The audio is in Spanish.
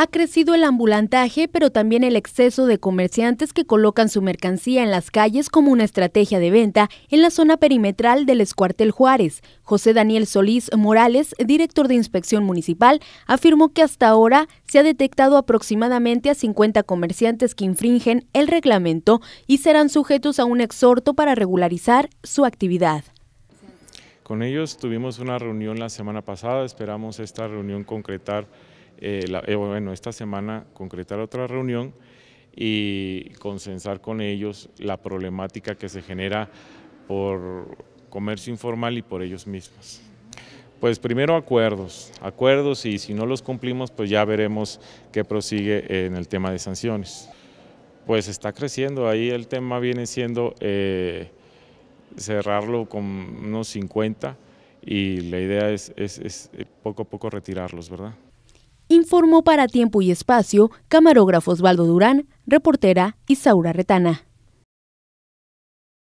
Ha crecido el ambulantaje, pero también el exceso de comerciantes que colocan su mercancía en las calles como una estrategia de venta en la zona perimetral del Escuartel Juárez. José Daniel Solís Morales, director de Inspección Municipal, afirmó que hasta ahora se ha detectado aproximadamente a 50 comerciantes que infringen el reglamento y serán sujetos a un exhorto para regularizar su actividad. Con ellos tuvimos una reunión la semana pasada, esperamos esta reunión concretar eh, eh, bueno, esta semana concretar otra reunión y consensar con ellos la problemática que se genera por comercio informal y por ellos mismos. Pues primero acuerdos, acuerdos y si no los cumplimos pues ya veremos qué prosigue en el tema de sanciones. Pues está creciendo, ahí el tema viene siendo eh, cerrarlo con unos 50 y la idea es poco a poco retirarlos, ¿verdad? Informó para Tiempo y Espacio, camarógrafo Osvaldo Durán, reportera Isaura Retana.